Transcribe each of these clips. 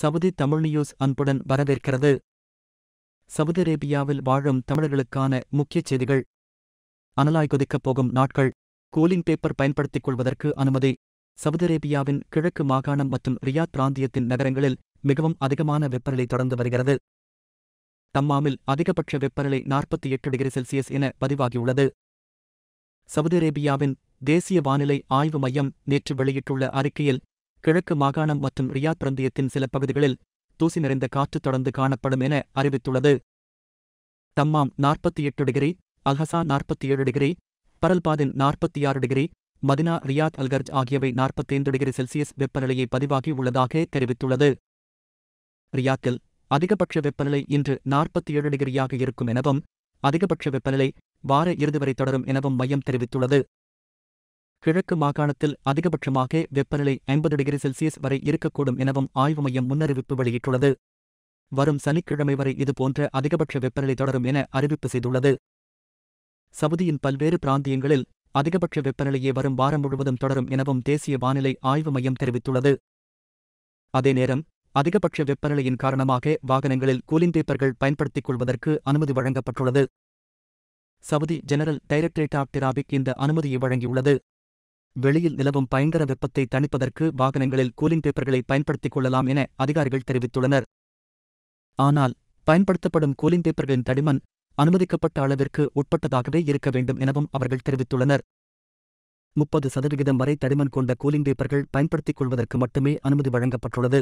Saudi Tamil news அன்புடன் வரவேற்கிறது Saudi அரேபியாவில் வாழும் தமிழர்களுக்கான முக்கிய செய்திகள் அனலாய் கொதிக்கப் போகும் நாட்கள் கூலிங் பேப்பர் பயன்படுத்திக் கொள்வதற்கு அனுமதி சவுதி அரேபியாவின் கிழக்கு மாகாணம் மற்றும் ரியாத் பிராந்தியத்தின் நகரங்களில் மிகவும் அதிகமான வெப்பநிலை தொடர்ந்து வருகிறது தம்மாமில் அதிகபட்ச வெப்பநிலை நாற்பத்தி எட்டு டிகிரி செல்சியஸ் என பதிவாகியுள்ளது சவுதி அரேபியாவின் தேசிய வானிலை ஆய்வு மையம் நேற்று வெளியிட்டுள்ள அறிக்கையில் கிழக்கு மாகாணம் மற்றும் ரியாத் பிரந்தியத்தின் சில பகுதிகளில் தூசி நிறைந்த காற்று தொடர்ந்து காணப்படும் என அறிவித்துள்ளது தம்மாம் நாற்பத்தி எட்டு டிகிரி அல்ஹசா நாற்பத்தி ஏழு டிகிரி பரல்பாதின் நாற்பத்தி ஆறு டிகிரி மதினா ரியாத் அல்கர்ஜ் ஆகியவை நாற்பத்தைந்து டிகிரி செல்சியஸ் வெப்பநிலையை பதிவாகி உள்ளதாக தெரிவித்துள்ளது ரியாத்தில் அதிகபட்ச வெப்பநிலை இன்று நாற்பத்தி ஏழு டிகிரியாக இருக்கும் எனவும் அதிகபட்ச வெப்பநிலை வார இறுதி வரை தொடரும் எனவும் மையம் தெரிவித்துள்ளது கிழக்கு மாகாணத்தில் அதிகபட்சமாக வெப்பநிலை ஐம்பது டிகிரி செல்சியஸ் வரை இருக்கக்கூடும் எனவும் ஆய்வு மையம் முன்னறிவிப்பு வெளியிட்டுள்ளது வரும் சனிக்கிழமை வரை இதுபோன்ற அதிகபட்ச வெப்பநிலை தொடரும் என அறிவிப்பு செய்துள்ளது சவுதியின் பல்வேறு பிராந்தியங்களில் அதிகபட்ச வெப்பநிலையே வரும் வாரம் முழுவதும் தொடரும் எனவும் தேசிய வானிலை ஆய்வு மையம் தெரிவித்துள்ளது அதே நேரம் அதிகபட்ச வெப்பநிலையின் காரணமாக வாகனங்களில் கூலிங் பேப்பர்கள் பயன்படுத்திக் கொள்வதற்கு அனுமதி வழங்கப்பட்டுள்ளது Saudi General Directorate of Traffic இந்த அனுமதியை வழங்கியுள்ளது வெளியில் நிலவும் பயங்கர வெப்பத்தை தணிப்பதற்கு வாகனங்களில் கூலிங் பேப்பர்களை பயன்படுத்திக் கொள்ளலாம் என அதிகாரிகள் தெரிவித்துள்ளனர் ஆனால் பயன்படுத்தப்படும் கூலிங் பேப்பர்களின் தடிமன் அனுமதிக்கப்பட்ட அளவிற்கு உட்பட்டதாகவே இருக்க வேண்டும் எனவும் அவர்கள் தெரிவித்துள்ளனர் முப்பது சதவிகிதம் வரை தடிமன் கொண்ட கூலிங் பேப்பர்கள் பயன்படுத்திக் கொள்வதற்கு மட்டுமே அனுமதி வழங்கப்பட்டுள்ளது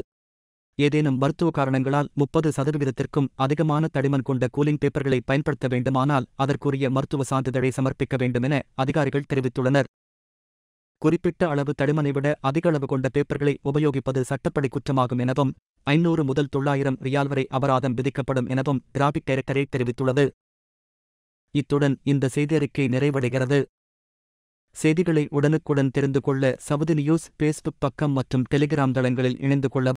ஏதேனும் மருத்துவ காரணங்களால் முப்பது சதவிகிதத்திற்கும் அதிகமான தடிமன் கொண்ட கூலிங் பேப்பர்களை பயன்படுத்த வேண்டுமானால் அதற்குரிய மருத்துவ சான்றிதழை சமர்ப்பிக்க வேண்டும் என அதிகாரிகள் தெரிவித்துள்ளனர் குறிப்பிட்ட அளவு தடுமனை விட அதிக அளவு கொண்ட பேப்பர்களை உபயோகிப்பது சட்டப்படி குற்றமாகும் எனவும் ஐநூறு முதல் தொள்ளாயிரம் ரியால் வரை அபராதம் விதிக்கப்படும் எனவும் கிராபிக் டைரக்டரை தெரிவித்துள்ளது இத்துடன் இந்த செய்தியறிக்கை நிறைவடைகிறது செய்திகளை உடனுக்குடன் தெரிந்து கொள்ள சவுதி நியூஸ் பேஸ்புக் பக்கம் மற்றும் டெலிகிராம் தளங்களில் இணைந்து கொள்ள